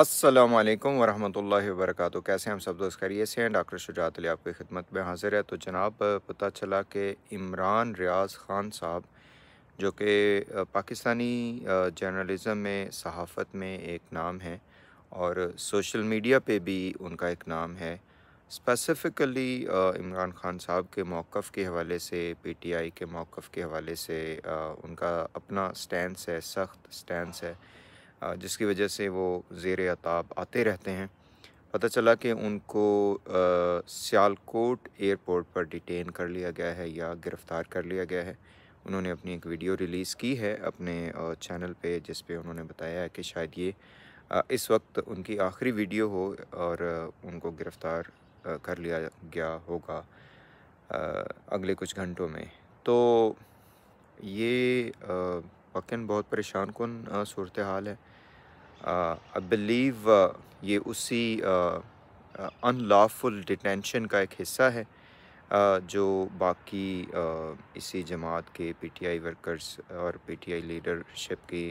अस्सलाम वालेकुम वरहमतुल्लाहि कैसे हम सब दोस्त खैरियत से हैं डॉक्टर शुजात अली आपकी खिदमत में हाजिर है तो जनाब पता चला कि इमरान रियाज ख़ान साहब जो कि पाकिस्तानी जर्नलिज़म में सहाफ़त में एक नाम है और सोशल मीडिया पे भी उनका एक नाम है स्पेसिफ़िकली इमरान ख़ान साहब के मौक़ के हवाले से पी टी आई के मौक़ के हवाले से उनका अपना स्टैंड है सख्त स्टैंड है जिसकी वजह से वो ज़ेर अताब आते रहते हैं पता चला कि उनको सियालकोट एयरपोर्ट पर डिटेन कर लिया गया है या गिरफ़्तार कर लिया गया है उन्होंने अपनी एक वीडियो रिलीज़ की है अपने चैनल पे जिस पे उन्होंने बताया है कि शायद ये इस वक्त उनकी आखिरी वीडियो हो और उनको गिरफ़्तार कर लिया गया होगा अगले कुछ घंटों में तो ये वक़ा बहुत परेशान कन सूरत हाल है आई uh, बिलीव uh, ये उसी अनलॉफुल uh, डिटेंशन का एक हिस्सा है जो बाकी इसी जमात के पीटीआई वर्कर्स और पीटीआई लीडरशिप की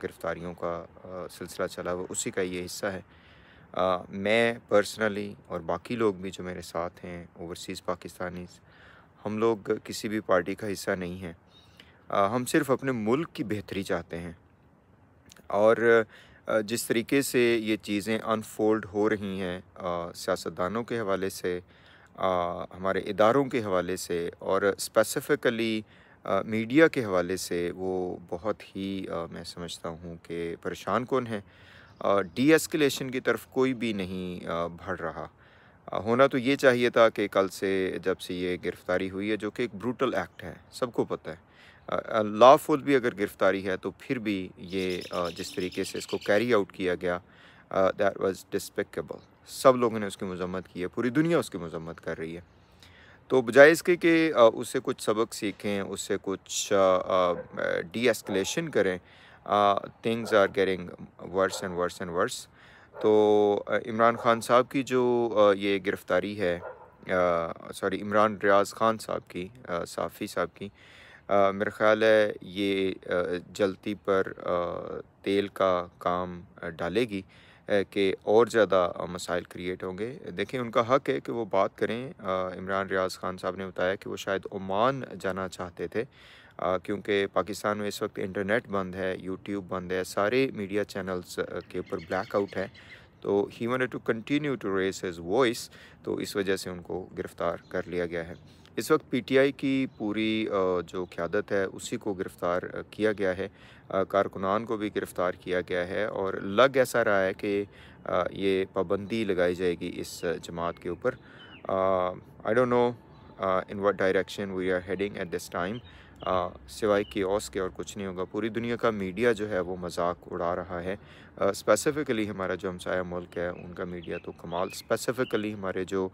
गिरफ़्तारियों का सिलसिला चला हुआ उसी का ये हिस्सा है मैं पर्सनली और बाकी लोग भी जो मेरे साथ हैं ओवरसीज़ पाकिस्तानी हम लोग किसी भी पार्टी का हिस्सा नहीं हैं हम सिर्फ अपने मुल्क की बेहतरी चाहते हैं और जिस तरीके से ये चीज़ें अनफोल्ड हो रही हैं सियासतदानों के हवाले से आ, हमारे इदारों के हवाले से और स्पेसिफ़िकली मीडिया के हवाले से वो बहुत ही आ, मैं समझता हूँ कि परेशान कौन है डी एस्केलेशन की तरफ कोई भी नहीं आ, बढ़ रहा आ, होना तो ये चाहिए था कि कल से जब से ये गिरफ़्तारी हुई है जो कि एक ब्रूटल एक्ट है सबको पता है लॉफुल भी अगर गिरफ़्तारी है तो फिर भी ये जिस तरीके से इसको कैरी आउट किया गया दैट वाज डिस्पेकेबल सब लोगों ने उसकी मजम्मत की है पूरी दुनिया उसकी मजम्मत कर रही है तो बजाय इसके कि उससे कुछ सबक सीखें उससे कुछ डी एस्कलेशन करें things are getting worse and worse and worse तो इमरान खान साहब की जो ये गिरफ़्तारी है सॉरी इमरान रियाज खान साहब की साफ़ी साहब की मेरा ख़्याल है ये जलती पर तेल का काम डालेगी कि और ज़्यादा मसाइल क्रिएट होंगे देखें उनका हक है कि वो बात करें इमरान रियाज खान साहब ने बताया कि वो शायद ओमान जाना चाहते थे क्योंकि पाकिस्तान में इस वक्त इंटरनेट बंद है यूट्यूब बंद है सारे मीडिया चैनल्स के ऊपर ब्लैकआउट है तो he want to continue to raise his voice तो इस वजह से उनको गिरफ़्तार कर लिया गया है इस वक्त पीटीआई की पूरी जो क़्यादत है उसी को गिरफ़्तार किया गया है कारकुनान को भी गिरफ़्तार किया गया है और लग ऐसा रहा है कि ये पाबंदी लगाई जाएगी इस जमात के ऊपर I don't know in what direction we are heading at this time सिवाय की ओस के और कुछ नहीं होगा पूरी दुनिया का मीडिया जो है वो मजाक उड़ा रहा है स्पेसिफ़िकली हमारा जो हमसाया मुल्क है उनका मीडिया तो कमाल स्पेसिफ़िकली हमारे जो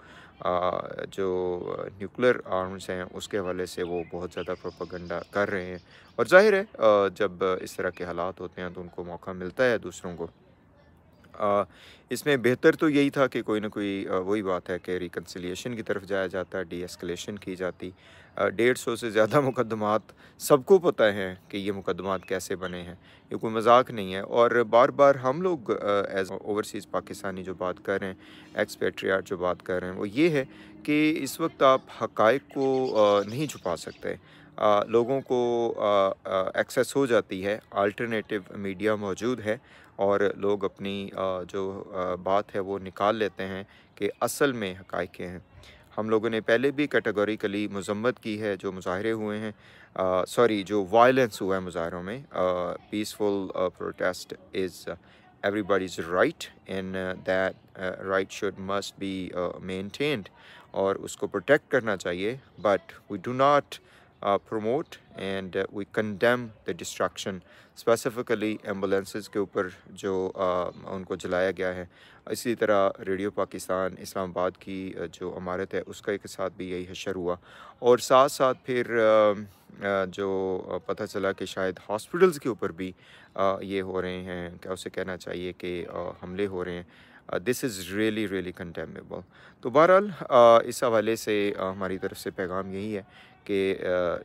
आ, जो न्यूक्लियर आर्म्स हैं उसके हवाले से वो बहुत ज़्यादा प्रोपागंडा कर रहे हैं और जाहिर है जब इस तरह के हालात होते हैं तो उनको मौका मिलता है दूसरों को इसमें बेहतर तो यही था कि कोई ना कोई वही बात है कि रिकनसिलेशन की तरफ जाया जाता डी एस्कलेशन की जाती डेढ़ सौ से ज़्यादा मुकदमात सबको पता है कि ये मुकदमात कैसे बने हैं ये कोई मजाक नहीं है और बार बार हम लोग एज ओवरसीज़ पाकिस्तानी जो बात कर रहे हैं एक्सपेट्रियाट जो बात कर रहे हैं वो ये है कि इस वक्त आप हक़ को आ, नहीं छुपा सकते आ, लोगों को एक्सेस हो जाती है अल्टरनेटिव मीडिया मौजूद है और लोग अपनी आ, जो आ, बात है वो निकाल लेते हैं कि असल में हकाइकें हैं हम लोगों ने पहले भी कैटेगोरिकली मजम्मत की है जो मुजाहरे हुए हैं सॉरी जो वायलेंस हुआ है मुजाहरों में peaceful protest is everybody's is right uh, that uh, must be must और उसको प्रोटेक्ट करना चाहिए but we do not Uh, promote and uh, we condemn the destruction specifically ambulances के ऊपर जो uh, उनको जलाया गया है इसी तरह रेडियो पाकिस्तान uh, की जो अमारत है उसका एक साथ भी यही hua हुआ और साथ साथ फिर जो पता चला कि शायद हॉस्पिटल्स के ऊपर भी ये हो रहे हैं क्या उसे कहना चाहिए कि हमले हो रहे हैं this is really really contemptible तो बहरहाल इस हवाले से हमारी तरफ से पैगाम यही है कि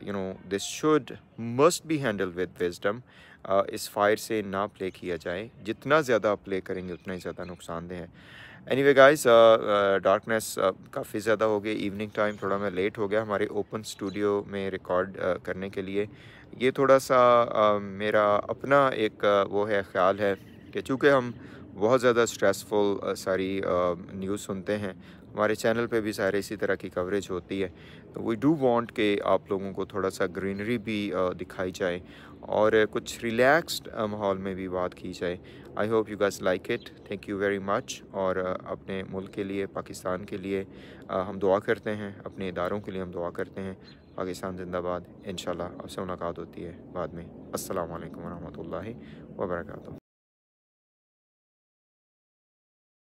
you know this should must be handle with wisdom इस फायर से ना प्ले किया जाए जितना ज़्यादा आप प्ले करेंगे उतना ही ज़्यादा नुकसानदेह है एनी वे गाइज डार्कनेस काफ़ी ज़्यादा हो गई इवनिंग टाइम थोड़ा मैं लेट हो गया हमारे ओपन स्टूडियो में रिकॉर्ड uh, करने के लिए ये थोड़ा सा uh, मेरा अपना एक uh, वो है ख्याल है कि चूँकि हम बहुत ज़्यादा स्ट्रेसफुल सारी न्यूज़ सुनते हैं हमारे चैनल पे भी सारे इसी तरह की कवरेज होती है तो वी डू वांट के आप लोगों को थोड़ा सा ग्रीनरी भी दिखाई जाए और कुछ रिलैक्स्ड माहौल में भी बात की जाए I hope you guys like it thank you very much और अपने मुल्क के लिए पाकिस्तान के लिए हम दुआ करते हैं अपने इदारों के लिए हम दुआ करते हैं पाकिस्तान जिंदाबाद इन आपसे मुलाकात होती है बाद में असल वरहमल वर्का